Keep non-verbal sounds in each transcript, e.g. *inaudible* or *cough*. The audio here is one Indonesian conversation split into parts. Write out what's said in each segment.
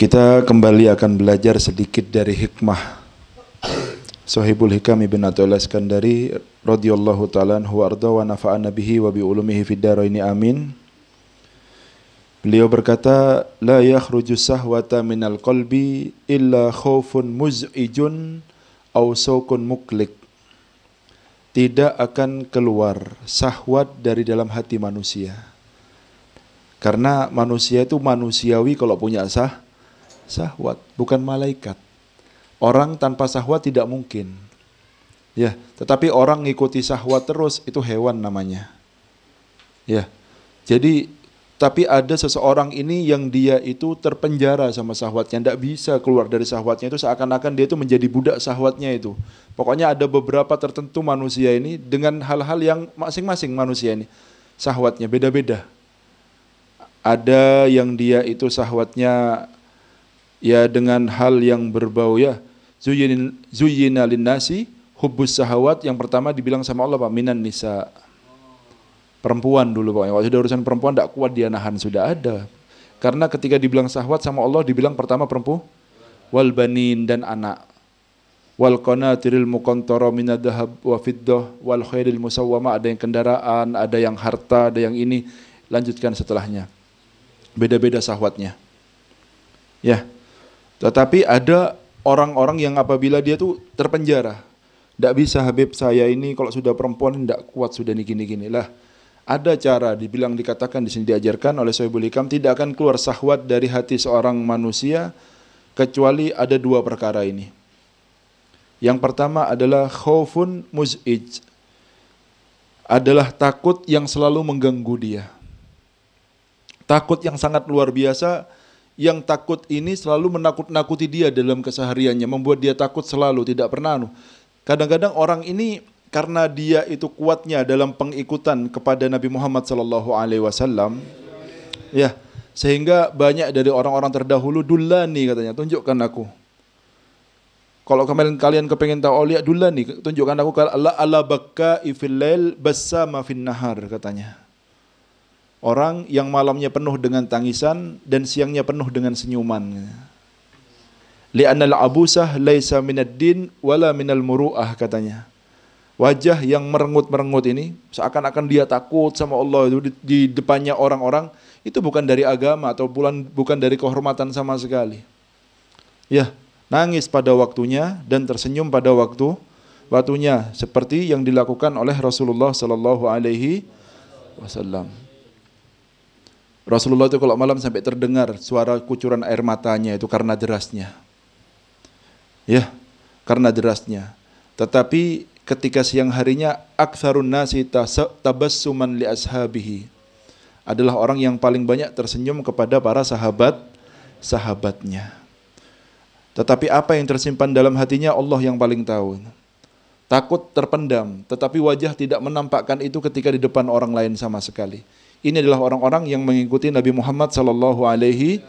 Kita kembali akan belajar sedikit dari hikmah Sohibul Hikam Ibn Atul Iskandari radhiyallahu taala anhu arda wa nafa'ana bihi wa bi ulumihi fid dharaini amin. Beliau berkata, la yakhruju sahwata minal qalbi illa khaufun muz'ijun au sokun muklik. Tidak akan keluar sahwat dari dalam hati manusia. Karena manusia itu manusiawi kalau punya sah, sahwat, bukan malaikat. Orang tanpa sahwat tidak mungkin. Ya, tetapi orang ngikuti sahwat terus itu hewan namanya. Ya. Jadi tapi ada seseorang ini yang dia itu terpenjara sama sahwatnya, tidak bisa keluar dari sahwatnya itu seakan-akan dia itu menjadi budak sahwatnya itu. Pokoknya ada beberapa tertentu manusia ini dengan hal-hal yang masing-masing manusia ini sahwatnya beda-beda. Ada yang dia itu sahwatnya ya dengan hal yang berbau ya zuyin zuyina linnasi hubbus sahawat yang pertama dibilang sama Allah Pak minan nisa perempuan dulu pokoknya kalau sudah urusan perempuan tidak kuat dia nahan sudah ada karena ketika dibilang sahwat sama Allah dibilang pertama perempuan wal banin dan anak wal qanatiril muqantara minad dhahab wa fiddah wal khairil musawwama ada yang kendaraan ada yang harta ada yang ini lanjutkan setelahnya beda-beda sahwatnya ya tetapi ada orang-orang yang apabila dia tuh terpenjara. Tidak bisa Habib saya ini kalau sudah perempuan tidak kuat sudah ini gini-gini lah. Ada cara dibilang dikatakan di sini diajarkan oleh Soebul Bulikam tidak akan keluar sahwat dari hati seorang manusia kecuali ada dua perkara ini. Yang pertama adalah khaufun muz'ij. Adalah takut yang selalu mengganggu dia. Takut yang sangat luar biasa yang takut ini selalu menakut-nakuti dia dalam kesehariannya, membuat dia takut selalu, tidak pernah Kadang-kadang orang ini karena dia itu kuatnya dalam pengikutan kepada Nabi Muhammad sallallahu alaihi wasallam. Ya, sehingga banyak dari orang-orang terdahulu dulani katanya, tunjukkan aku. Kalau kemarin kalian kepengen tahu oh, lihat dulani, tunjukkan aku kalau ala ala bakka ifil lail nahar katanya Orang yang malamnya penuh dengan tangisan dan siangnya penuh dengan senyuman. Li'anal abusah laisa minad din wala minal muru'ah katanya. Wajah yang merengut-merengut ini seakan-akan dia takut sama Allah itu di depannya orang-orang itu bukan dari agama atau bulan bukan dari kehormatan sama sekali. Ya, nangis pada waktunya dan tersenyum pada waktu waktunya seperti yang dilakukan oleh Rasulullah sallallahu alaihi wasallam. Rasulullah itu kalau malam sampai terdengar suara kucuran air matanya itu karena derasnya. Ya, karena derasnya. Tetapi ketika siang harinya aktsarun nasi tabassuman li ashabihi adalah orang yang paling banyak tersenyum kepada para sahabat sahabatnya. Tetapi apa yang tersimpan dalam hatinya Allah yang paling tahu. Takut terpendam, tetapi wajah tidak menampakkan itu ketika di depan orang lain sama sekali. Ini adalah orang-orang yang mengikuti Nabi Muhammad sallallahu alaihi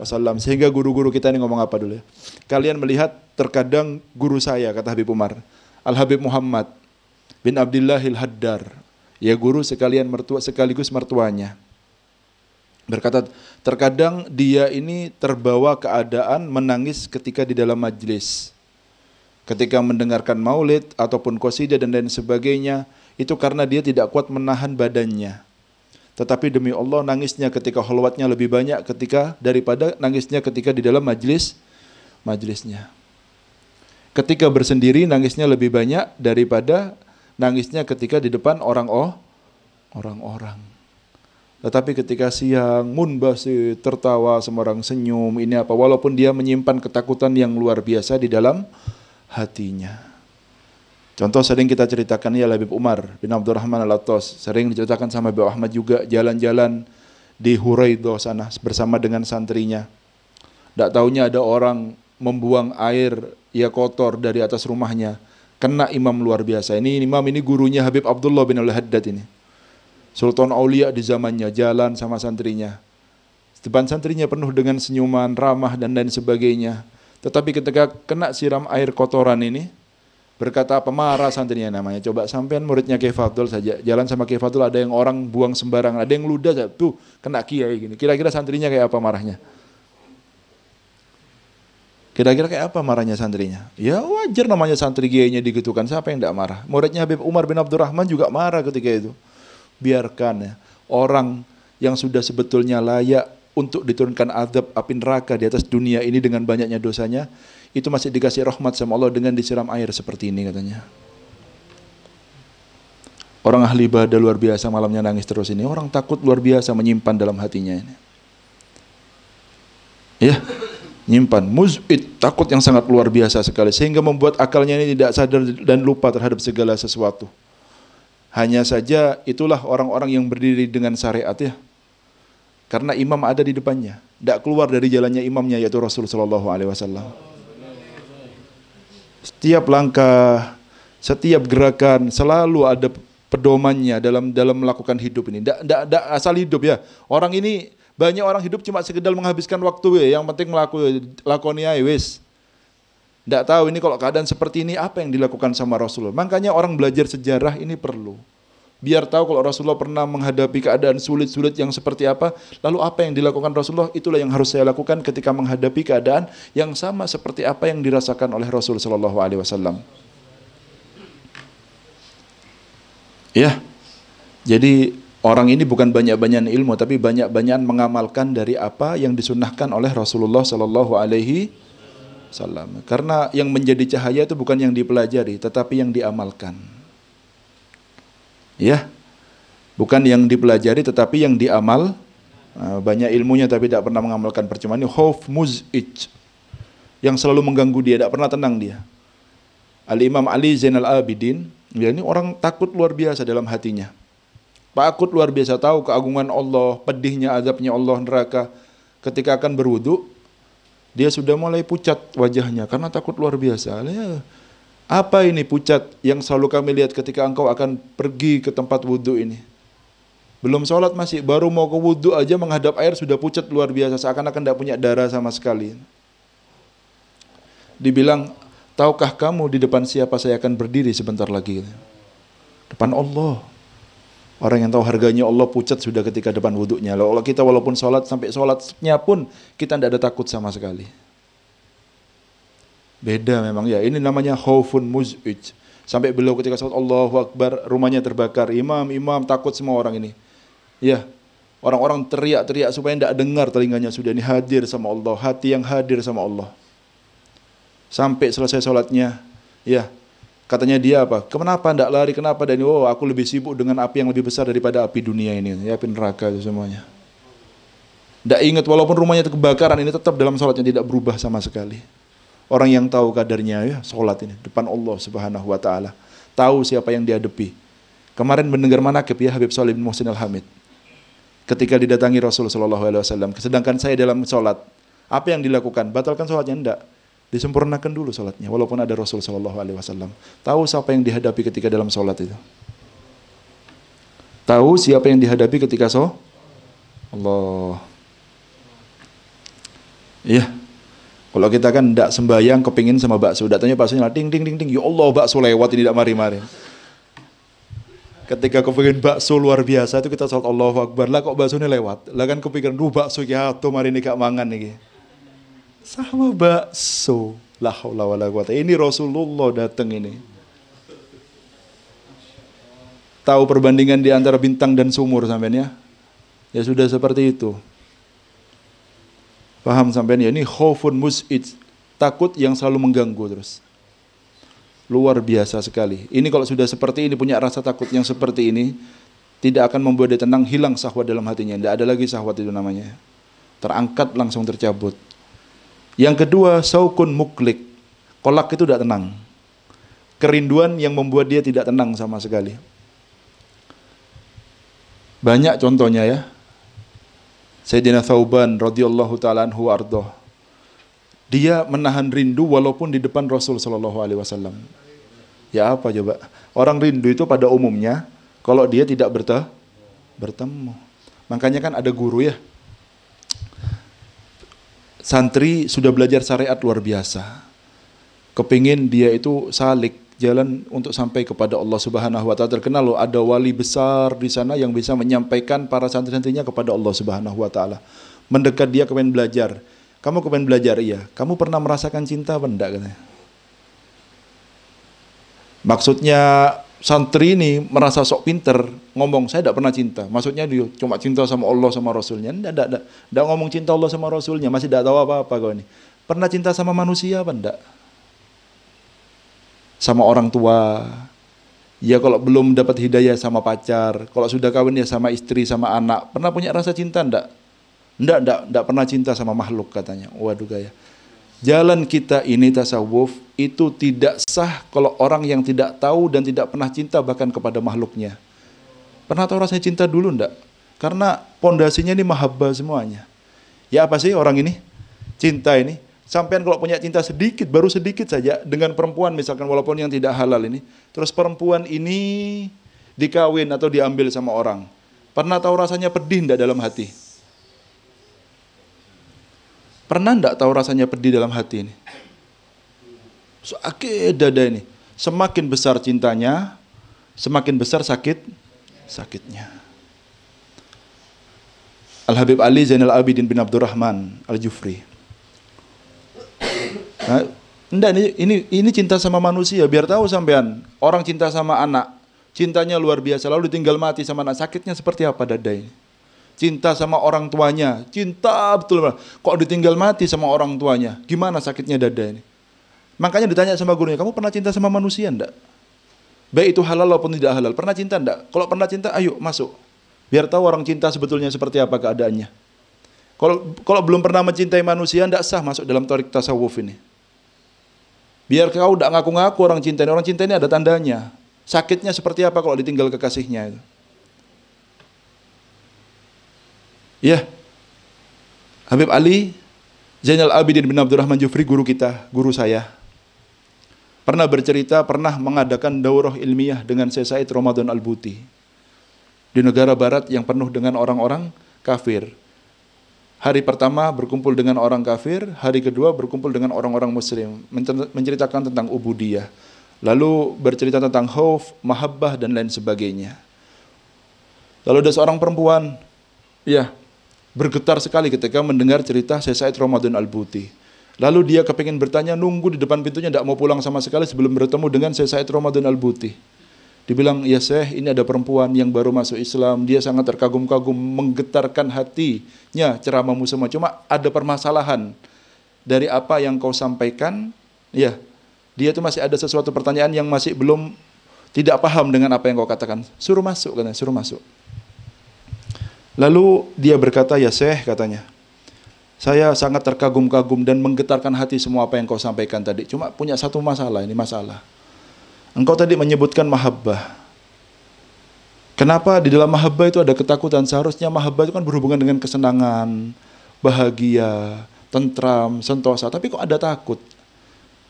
wasallam. Sehingga guru-guru kita ini ngomong apa dulu ya? Kalian melihat terkadang guru saya kata Habib Umar, Al Habib Muhammad bin Abdullahil Haddar, ya guru sekalian mertua sekaligus mertuanya. Berkata, terkadang dia ini terbawa keadaan menangis ketika di dalam majlis. Ketika mendengarkan maulid ataupun kosida dan lain sebagainya, itu karena dia tidak kuat menahan badannya. Tetapi demi Allah nangisnya ketika holwatnya lebih banyak ketika daripada nangisnya ketika di dalam majlis majlisnya. Ketika bersendiri nangisnya lebih banyak daripada nangisnya ketika di depan orang oh orang-orang. Tetapi ketika siang munbasi tertawa orang senyum ini apa walaupun dia menyimpan ketakutan yang luar biasa di dalam hatinya. Contoh sering kita ceritakan ya Habib Umar bin Abdurrahman al Atos sering diceritakan sama Habib Ahmad juga jalan-jalan di Huraido sana bersama dengan santrinya. Tak tahunya ada orang membuang air ya kotor dari atas rumahnya. Kena imam luar biasa. Ini imam ini gurunya Habib Abdullah bin Al-Haddad ini. Sultan Aulia di zamannya jalan sama santrinya. Depan santrinya penuh dengan senyuman, ramah dan lain sebagainya. Tetapi ketika kena siram air kotoran ini, berkata apa marah santrinya namanya. Coba sampean muridnya Kiai Fadul saja, jalan sama Kiai Fadul ada yang orang buang sembarangan, ada yang ludah tuh kena kiai gini. Kira-kira santrinya kayak apa marahnya? Kira-kira kayak apa marahnya santrinya? Ya wajar namanya santri kiainya digitukan, siapa yang tidak marah? Muridnya Habib Umar bin Abdurrahman juga marah ketika itu. Biarkan ya, orang yang sudah sebetulnya layak untuk diturunkan adab api neraka di atas dunia ini dengan banyaknya dosanya, itu masih dikasih rahmat sama Allah dengan disiram air seperti ini katanya. Orang ahli ibadah luar biasa malamnya nangis terus ini. Orang takut luar biasa menyimpan dalam hatinya ini. Ya, nyimpan. Muz'id, takut yang sangat luar biasa sekali. Sehingga membuat akalnya ini tidak sadar dan lupa terhadap segala sesuatu. Hanya saja itulah orang-orang yang berdiri dengan syariat ya. Karena imam ada di depannya. Tidak keluar dari jalannya imamnya yaitu Rasulullah SAW setiap langkah, setiap gerakan selalu ada pedomannya dalam dalam melakukan hidup ini. tidak nggak, asal hidup ya. Orang ini banyak orang hidup cuma sekedar menghabiskan waktu ya yang penting melakukan lakoni wis. Tidak tahu ini kalau keadaan seperti ini apa yang dilakukan sama Rasulullah. Makanya orang belajar sejarah ini perlu biar tahu kalau Rasulullah pernah menghadapi keadaan sulit-sulit yang seperti apa, lalu apa yang dilakukan Rasulullah itulah yang harus saya lakukan ketika menghadapi keadaan yang sama seperti apa yang dirasakan oleh Rasul Shallallahu alaihi wasallam. Ya. Jadi orang ini bukan banyak banyak ilmu tapi banyak banyak mengamalkan dari apa yang disunahkan oleh Rasulullah Shallallahu alaihi wasallam. Karena yang menjadi cahaya itu bukan yang dipelajari tetapi yang diamalkan. Ya. Bukan yang dipelajari tetapi yang diamal. Ah, banyak ilmunya tapi tidak pernah mengamalkan percuma ini. Hof muz'ij. Yang selalu mengganggu dia, tidak pernah tenang dia. Al-Imam Ali Zainal Abidin, ya ini orang takut luar biasa dalam hatinya. Takut luar biasa tahu keagungan Allah, pedihnya azabnya Allah neraka. Ketika akan berwudu, dia sudah mulai pucat wajahnya karena takut luar biasa. Ya, apa ini pucat yang selalu kami lihat ketika engkau akan pergi ke tempat wudhu ini? Belum sholat masih, baru mau ke wudhu aja menghadap air sudah pucat luar biasa, seakan-akan tidak punya darah sama sekali. Dibilang, tahukah kamu di depan siapa saya akan berdiri sebentar lagi? Depan Allah. Orang yang tahu harganya Allah pucat sudah ketika depan wudhunya. Kalau kita walaupun sholat, sampai sholatnya pun kita tidak ada takut sama sekali. Beda memang ya. Ini namanya khaufun muz'ij. Sampai beliau ketika salat Allahu Akbar, rumahnya terbakar. Imam, imam, takut semua orang ini. Ya, orang-orang teriak-teriak supaya tidak dengar telinganya sudah ini hadir sama Allah, hati yang hadir sama Allah. Sampai selesai sholatnya ya, Katanya dia apa? Kenapa tidak lari? Kenapa? Dan oh, aku lebih sibuk dengan api yang lebih besar daripada api dunia ini. Ya, api neraka itu semuanya. Tidak ingat walaupun rumahnya kebakaran ini tetap dalam sholatnya tidak berubah sama sekali. Orang yang tahu kadarnya ya sholat ini depan Allah Subhanahu wa taala. Tahu siapa yang dihadapi. Kemarin mendengar manakib ya Habib Salim bin Muhsin Al-Hamid. Ketika didatangi Rasulullah sallallahu alaihi wasallam, sedangkan saya dalam sholat, apa yang dilakukan? Batalkan sholatnya enggak? Disempurnakan dulu sholatnya, walaupun ada Rasulullah Shallallahu Alaihi Wasallam. Tahu siapa yang dihadapi ketika dalam sholat itu? Tahu siapa yang dihadapi ketika sholat? Allah. Iya. Kalau kita kan tidak sembayang kepingin sama bakso, datanya baksonya ding ding ding ding, ya Allah bakso lewat ini tidak mari-mari. Ketika kepingin bakso luar biasa itu kita salat Allah, Akbar lah kok baksonya lewat. Lah kan kepikiran, duh bakso ya atau mari ini kak mangan nih. Sama bakso. lah Allah wala kuat. Ini Rasulullah datang ini. Tahu perbandingan di antara bintang dan sumur sampainya? Ya sudah seperti itu. Paham sampai ya ini khaufun mus'id, takut yang selalu mengganggu terus. Luar biasa sekali. Ini kalau sudah seperti ini punya rasa takut yang seperti ini tidak akan membuat dia tenang, hilang sahwat dalam hatinya. Tidak ada lagi sahwat itu namanya. Terangkat langsung tercabut. Yang kedua, saukun muklik. Kolak itu tidak tenang. Kerinduan yang membuat dia tidak tenang sama sekali. Banyak contohnya ya Sayyidina Thauban radhiyallahu taala anhu ardoh. Dia menahan rindu walaupun di depan Rasul sallallahu alaihi wasallam. Ya apa coba? Orang rindu itu pada umumnya kalau dia tidak bertemu. Makanya kan ada guru ya. Santri sudah belajar syariat luar biasa. Kepingin dia itu salik jalan untuk sampai kepada Allah Subhanahu wa taala terkenal loh ada wali besar di sana yang bisa menyampaikan para santri-santrinya kepada Allah Subhanahu wa taala. Mendekat dia kemen belajar. Kamu kemen belajar iya. Kamu pernah merasakan cinta apa enggak katanya? Maksudnya santri ini merasa sok pinter ngomong saya tidak pernah cinta maksudnya dia cuma cinta sama Allah sama Rasulnya tidak tidak tidak ngomong cinta Allah sama Rasulnya masih tidak tahu apa apa kau ini pernah cinta sama manusia apa tidak sama orang tua. Ya kalau belum dapat hidayah sama pacar, kalau sudah kawin ya sama istri, sama anak. Pernah punya rasa cinta ndak? ndak ndak ndak pernah cinta sama makhluk katanya. Waduh gaya. Jalan kita ini tasawuf itu tidak sah kalau orang yang tidak tahu dan tidak pernah cinta bahkan kepada makhluknya. Pernah tahu rasa cinta dulu ndak? Karena pondasinya ini mahabbah semuanya. Ya apa sih orang ini? Cinta ini Sampean kalau punya cinta sedikit, baru sedikit saja dengan perempuan misalkan walaupun yang tidak halal ini. Terus perempuan ini dikawin atau diambil sama orang. Pernah tahu rasanya pedih enggak dalam hati? Pernah enggak tahu rasanya pedih dalam hati ini? Sakit dada ini. Semakin besar cintanya, semakin besar sakit sakitnya. Al-Habib Ali Zainal Abidin bin Abdurrahman Al-Jufri Nah, enggak ini ini ini cinta sama manusia biar tahu sampean orang cinta sama anak cintanya luar biasa lalu ditinggal mati sama anak sakitnya seperti apa dada ini. cinta sama orang tuanya cinta betul kok ditinggal mati sama orang tuanya gimana sakitnya dada ini makanya ditanya sama gurunya kamu pernah cinta sama manusia enggak baik itu halal maupun tidak halal pernah cinta enggak kalau pernah cinta ayo masuk biar tahu orang cinta sebetulnya seperti apa keadaannya kalau kalau belum pernah mencintai manusia enggak sah masuk dalam tarik tasawuf ini Biar kau tidak ngaku-ngaku orang cinta ini. Orang cinta ini ada tandanya. Sakitnya seperti apa kalau ditinggal kekasihnya itu. Ya. Habib Ali Zainal Abidin bin Abdurrahman Jufri guru kita, guru saya. Pernah bercerita, pernah mengadakan daurah ilmiah dengan saya Said Ramadan Al-Buti. Di negara barat yang penuh dengan orang-orang kafir. Hari pertama berkumpul dengan orang kafir, hari kedua berkumpul dengan orang-orang muslim, menceritakan tentang ubudiyah. Lalu bercerita tentang khauf, mahabbah dan lain sebagainya. Lalu ada seorang perempuan, ya, bergetar sekali ketika mendengar cerita Syekh Said Ramadan Al-Buti. Lalu dia kepingin bertanya, nunggu di depan pintunya, tidak mau pulang sama sekali sebelum bertemu dengan Syekh Said Ramadan Al-Buti. Dibilang, ya Syekh, ini ada perempuan yang baru masuk Islam, dia sangat terkagum-kagum, menggetarkan hatinya ceramahmu semua. Cuma ada permasalahan dari apa yang kau sampaikan, ya, dia itu masih ada sesuatu pertanyaan yang masih belum tidak paham dengan apa yang kau katakan. Suruh masuk, katanya, suruh masuk. Lalu dia berkata, ya Syekh, katanya, saya sangat terkagum-kagum dan menggetarkan hati semua apa yang kau sampaikan tadi. Cuma punya satu masalah, ini masalah Engkau tadi menyebutkan mahabbah. Kenapa di dalam mahabbah itu ada ketakutan? Seharusnya mahabbah itu kan berhubungan dengan kesenangan, bahagia, tentram, sentosa. Tapi kok ada takut?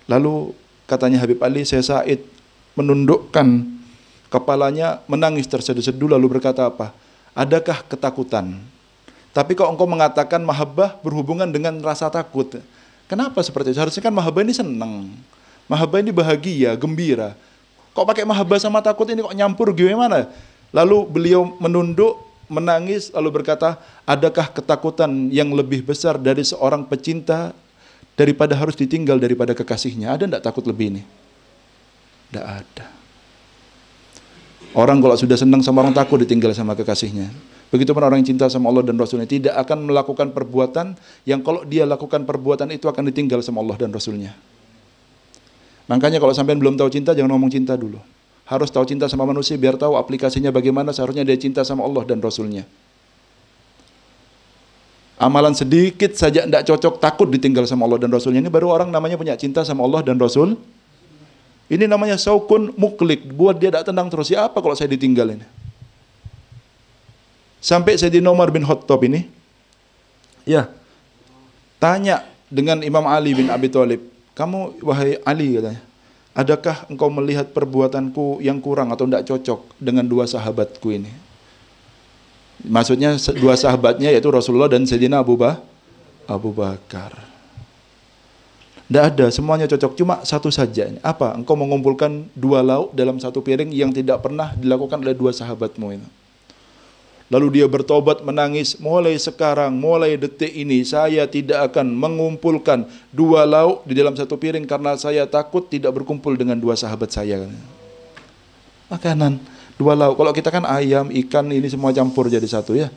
Lalu katanya Habib Ali, saya Said menundukkan kepalanya menangis terseduh-seduh lalu berkata apa? Adakah ketakutan? Tapi kok engkau mengatakan mahabbah berhubungan dengan rasa takut? Kenapa seperti itu? Seharusnya kan mahabbah ini senang. Mahabbah ini bahagia, gembira. Kok pakai mahabbah sama takut ini kok nyampur gimana? Lalu beliau menunduk, menangis, lalu berkata, adakah ketakutan yang lebih besar dari seorang pecinta daripada harus ditinggal daripada kekasihnya? Ada enggak takut lebih ini? Enggak ada. Orang kalau sudah senang sama orang takut ditinggal sama kekasihnya. Begitupun orang yang cinta sama Allah dan Rasulnya tidak akan melakukan perbuatan yang kalau dia lakukan perbuatan itu akan ditinggal sama Allah dan Rasulnya. Makanya kalau sampai belum tahu cinta jangan ngomong cinta dulu. Harus tahu cinta sama manusia biar tahu aplikasinya bagaimana seharusnya dia cinta sama Allah dan Rasulnya. Amalan sedikit saja tidak cocok, takut ditinggal sama Allah dan Rasulnya. Ini baru orang namanya punya cinta sama Allah dan Rasul. Ini namanya saukun muklik. Buat dia tidak tenang terus. siapa ya kalau saya ditinggal ini? Sampai Sayyidina Umar bin Khattab ini, ya, tanya dengan Imam Ali bin Abi Thalib kamu wahai Ali katanya, adakah engkau melihat perbuatanku yang kurang atau tidak cocok dengan dua sahabatku ini? Maksudnya dua *laughs* sahabatnya yaitu Rasulullah dan Sayyidina Abu, bah, Abu Bakar. Tidak ada, semuanya cocok. Cuma satu saja. Ini. Apa? Engkau mengumpulkan dua lauk dalam satu piring yang tidak pernah dilakukan oleh dua sahabatmu ini. Lalu dia bertobat menangis, mulai sekarang, mulai detik ini saya tidak akan mengumpulkan dua lauk di dalam satu piring karena saya takut tidak berkumpul dengan dua sahabat saya. Makanan, dua lauk. Kalau kita kan ayam, ikan ini semua campur jadi satu ya.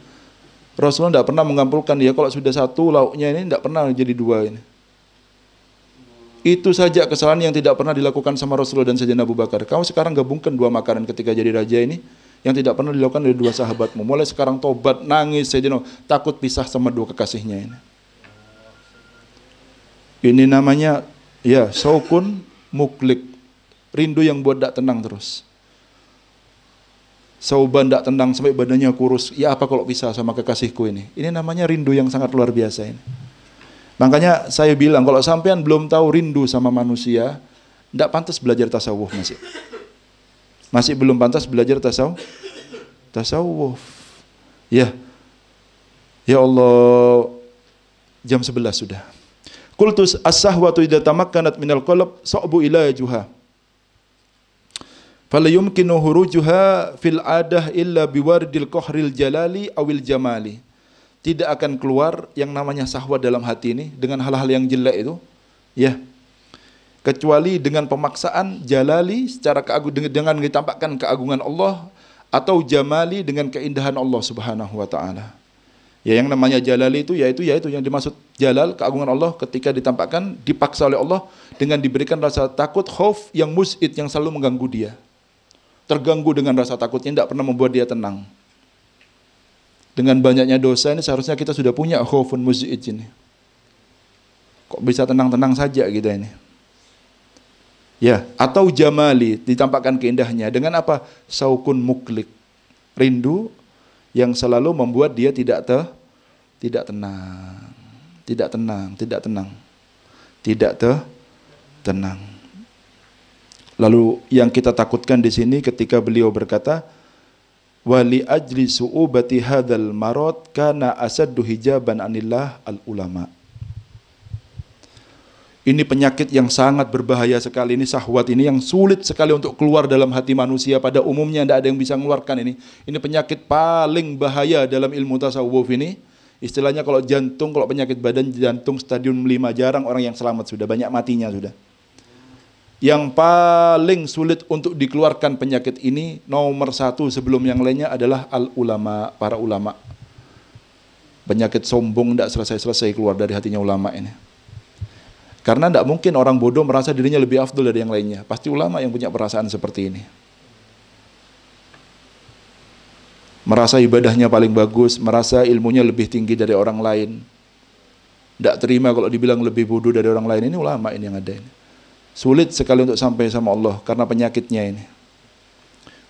Rasulullah tidak pernah mengumpulkan dia kalau sudah satu lauknya ini tidak pernah jadi dua ini. Itu saja kesalahan yang tidak pernah dilakukan sama Rasulullah dan saja Abu Bakar. Kamu sekarang gabungkan dua makanan ketika jadi raja ini, yang tidak pernah dilakukan dari dua sahabatmu. Mulai sekarang tobat, nangis, Sayyidina, takut pisah sama dua kekasihnya ini. Ini namanya ya saukun muklik, rindu yang buat tidak tenang terus. Sauban tidak tenang sampai badannya kurus. Ya apa kalau bisa sama kekasihku ini? Ini namanya rindu yang sangat luar biasa ini. Makanya saya bilang kalau sampean belum tahu rindu sama manusia, tidak pantas belajar tasawuf masih. Masih belum pantas belajar tasawuf? Tasawuf. Ya. Ya Allah, jam 11 sudah. Kultus as-sahwatu idza tamakkanat minal qalb sa'bu ila juha. Fala yumkinu hurujuha fil adah illa biwardil qahril jalali awil jamali. Tidak akan keluar yang namanya sahwat dalam hati ini dengan hal-hal yang jelek itu. Ya kecuali dengan pemaksaan jalali secara keagung dengan ditampakkan keagungan Allah atau jamali dengan keindahan Allah Subhanahu wa taala. Ya yang namanya jalali itu yaitu yaitu yang dimaksud jalal keagungan Allah ketika ditampakkan dipaksa oleh Allah dengan diberikan rasa takut khauf yang musid yang selalu mengganggu dia. Terganggu dengan rasa takutnya tidak pernah membuat dia tenang. Dengan banyaknya dosa ini seharusnya kita sudah punya khaufun musid ini. Kok bisa tenang-tenang saja gitu ini? Ya, atau jamali ditampakkan keindahnya dengan apa? Saukun muklik. Rindu yang selalu membuat dia tidak te, tidak tenang. Tidak tenang, tidak tenang. Tidak te, tenang. Lalu yang kita takutkan di sini ketika beliau berkata wali ajli su'ubati hadzal marad kana asaddu hijaban anillah al ulama ini penyakit yang sangat berbahaya sekali. Ini sahwat ini yang sulit sekali untuk keluar dalam hati manusia. Pada umumnya tidak ada yang bisa mengeluarkan ini. Ini penyakit paling bahaya dalam ilmu tasawuf ini. Istilahnya kalau jantung, kalau penyakit badan jantung stadium 5 jarang orang yang selamat sudah. Banyak matinya sudah. Yang paling sulit untuk dikeluarkan penyakit ini nomor satu sebelum yang lainnya adalah al ulama para ulama. Penyakit sombong tidak selesai-selesai keluar dari hatinya ulama ini. Karena tidak mungkin orang bodoh merasa dirinya lebih afdol dari yang lainnya. Pasti ulama yang punya perasaan seperti ini. Merasa ibadahnya paling bagus, merasa ilmunya lebih tinggi dari orang lain. Tidak terima kalau dibilang lebih bodoh dari orang lain. Ini ulama ini yang ada ini. Sulit sekali untuk sampai sama Allah karena penyakitnya ini.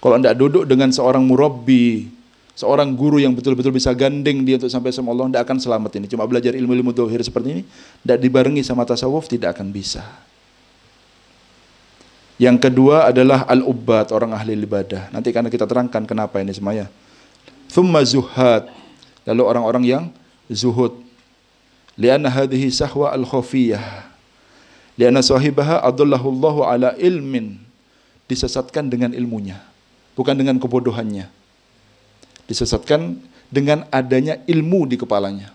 Kalau tidak duduk dengan seorang murabi seorang guru yang betul-betul bisa gandeng dia untuk sampai sama Allah tidak akan selamat ini. Cuma belajar ilmu-ilmu dohir seperti ini tidak dibarengi sama tasawuf tidak akan bisa. Yang kedua adalah al-ubbat, orang ahli ibadah. Nanti karena kita terangkan kenapa ini semuanya. Thumma zuhad. Lalu orang-orang yang zuhud. Lianna hadhihi sahwa al-khafiyah. Lianna sahibaha adullahu ala ilmin. Disesatkan dengan ilmunya. Bukan dengan kebodohannya disesatkan dengan adanya ilmu di kepalanya.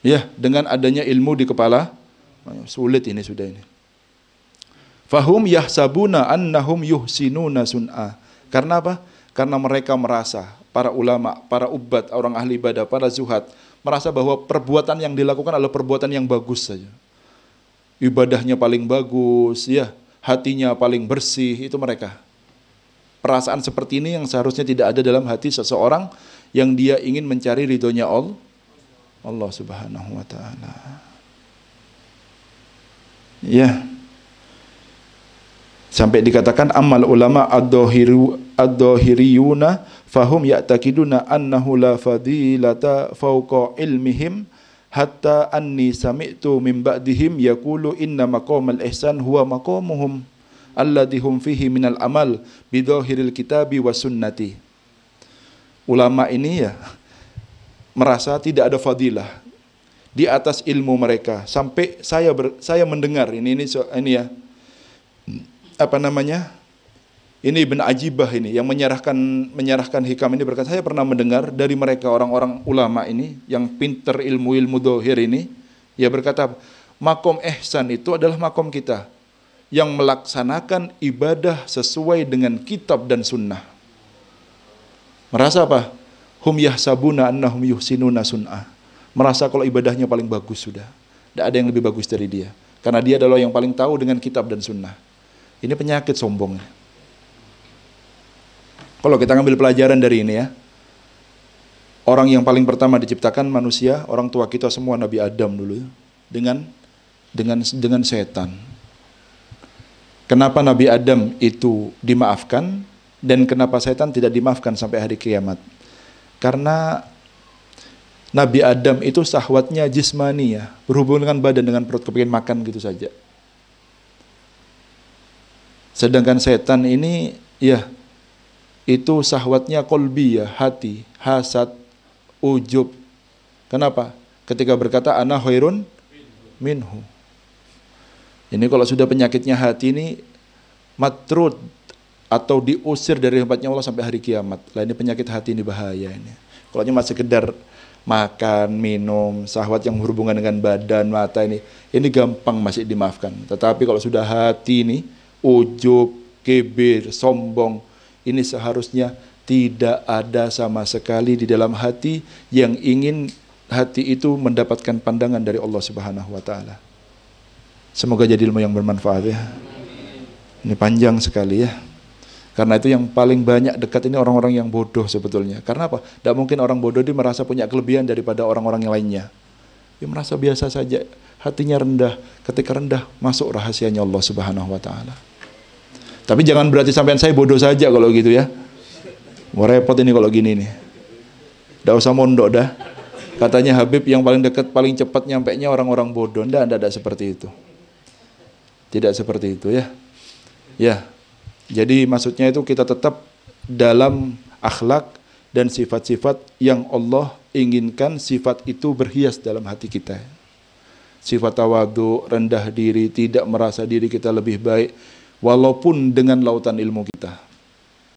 Ya, dengan adanya ilmu di kepala, sulit ini sudah ini. Fahum yah sabuna an yahsabuna annahum yuhsinuna sun'a. Karena apa? Karena mereka merasa, para ulama, para ubat, orang ahli ibadah, para zuhat merasa bahwa perbuatan yang dilakukan adalah perbuatan yang bagus saja. Ibadahnya paling bagus, ya, hatinya paling bersih, itu mereka perasaan seperti ini yang seharusnya tidak ada dalam hati seseorang yang dia ingin mencari ridhonya Allah Allah Subhanahu wa taala. Ya. Sampai dikatakan amal ulama ad-dhahiru ad fahum ya'taqiduna annahu la fadilata fawqa ilmihim hatta anni sami'tu min ba'dihim yaqulu inna maqamal ihsan huwa maqamuhum alladhi hum fihi minal amal bidohiril kitabi wa sunnati. Ulama ini ya merasa tidak ada fadilah di atas ilmu mereka sampai saya ber, saya mendengar ini ini ini ya apa namanya ini Ibn Ajibah ini yang menyerahkan menyerahkan hikam ini berkata saya pernah mendengar dari mereka orang-orang ulama ini yang pinter ilmu-ilmu dohir ini ya berkata makom ehsan itu adalah makom kita yang melaksanakan ibadah sesuai dengan kitab dan sunnah. Merasa apa? Hum yahsabuna annahum yuhsinuna sun'ah. Merasa kalau ibadahnya paling bagus sudah. Tidak ada yang lebih bagus dari dia. Karena dia adalah yang paling tahu dengan kitab dan sunnah. Ini penyakit sombong. Kalau kita ngambil pelajaran dari ini ya. Orang yang paling pertama diciptakan manusia, orang tua kita semua Nabi Adam dulu ya. Dengan dengan dengan setan Kenapa Nabi Adam itu dimaafkan dan kenapa setan tidak dimaafkan sampai hari kiamat? Karena Nabi Adam itu sahwatnya jismani ya, berhubungan dengan badan dengan perut kepingin makan gitu saja. Sedangkan setan ini ya itu sahwatnya kolbi ya, hati, hasad, ujub. Kenapa? Ketika berkata ana minhu. minhu. Ini kalau sudah penyakitnya hati ini matrut atau diusir dari tempatnya Allah sampai hari kiamat. Lah ini penyakit hati ini bahaya ini. Kalau cuma sekedar makan, minum, sahwat yang berhubungan dengan badan, mata ini, ini gampang masih dimaafkan. Tetapi kalau sudah hati ini, ujub, kibir, sombong, ini seharusnya tidak ada sama sekali di dalam hati yang ingin hati itu mendapatkan pandangan dari Allah Subhanahu wa taala. Semoga jadi ilmu yang bermanfaat ya. Ini panjang sekali ya. Karena itu yang paling banyak dekat ini orang-orang yang bodoh sebetulnya. Karena apa? Tidak mungkin orang bodoh dia merasa punya kelebihan daripada orang-orang yang lainnya. Dia merasa biasa saja, hatinya rendah. Ketika rendah, masuk rahasianya Allah Subhanahu wa taala. Tapi jangan berarti sampean saya bodoh saja kalau gitu ya. Mau repot ini kalau gini nih. Tidak usah mondok dah. Katanya Habib yang paling dekat, paling cepat nyampe orang-orang bodoh. Tidak, tidak, tidak seperti itu. Tidak seperti itu ya. Ya. Jadi maksudnya itu kita tetap dalam akhlak dan sifat-sifat yang Allah inginkan sifat itu berhias dalam hati kita. Sifat tawadu, rendah diri, tidak merasa diri kita lebih baik walaupun dengan lautan ilmu kita.